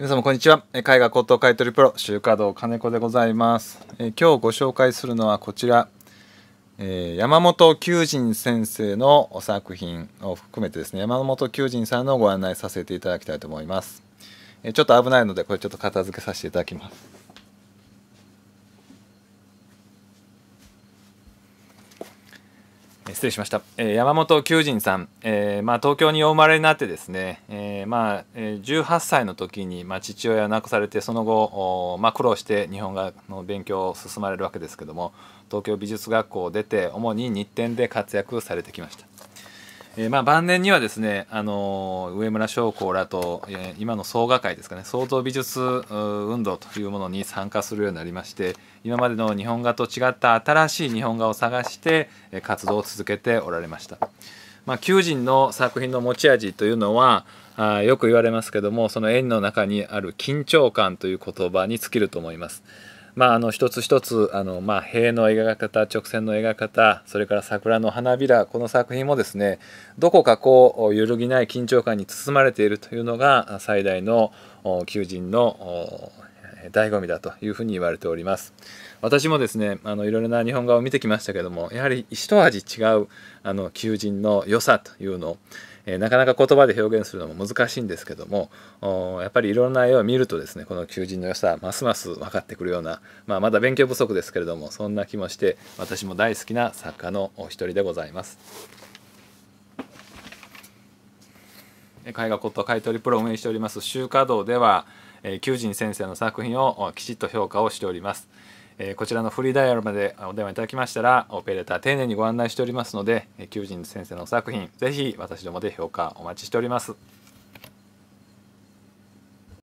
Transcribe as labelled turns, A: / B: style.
A: 皆様こんにちは絵画高等買取プロ集華堂金子でございます、え今日ご紹介するのはこちら、えー、山本九人先生の作品を含めてですね山本九人さんのご案内させていただきたいと思います、えちょっと危ないのでこれちょっと片付けさせていただきます失礼しました、え山本求人さん、えー、まあ、東京にお生まれになってですね、えー、まあ、18歳の時に、まあ、父親を亡くされてその後、まあ、苦労して日本画の勉強を進まれるわけですけども東京美術学校を出て主に日展で活躍されてきましたえー、まあ晩年にはですね、あのー、上村将校らと、えー、今の創画会ですかね創造美術運動というものに参加するようになりまして今までの日本画と違った新しい日本画を探して活動を続けておられました。まあ、求人の作品の持ち味というのはあよく言われますけどもその円の中にある緊張感という言葉に尽きると思います。まあ、あの一つ一つあの、まあ、塀の描き方直線の描き方それから桜の花びらこの作品もですねどこかこう揺るぎない緊張感に包まれているというのが最大の求人の醍醐味だというふに言われております私もですねあのいろいろな日本画を見てきましたけどもやはり一味違うあの求人の良さというのをえなかなか言葉で表現するのも難しいんですけどもやっぱりいろんな絵を見るとですねこの求人の良さますます分かってくるような、まあ、まだ勉強不足ですけれどもそんな気もして私も大好きな作家のお一人でございます。絵画骨と買い取りプロを運営しております「週華堂」では求人先生の作品をきちっと評価をしております。えこちらのフリーダイヤルまでお電話いただきましたらオペレーター丁寧にご案内しておりますので求人先生の作品ぜひ私どもで評価お待ちしております。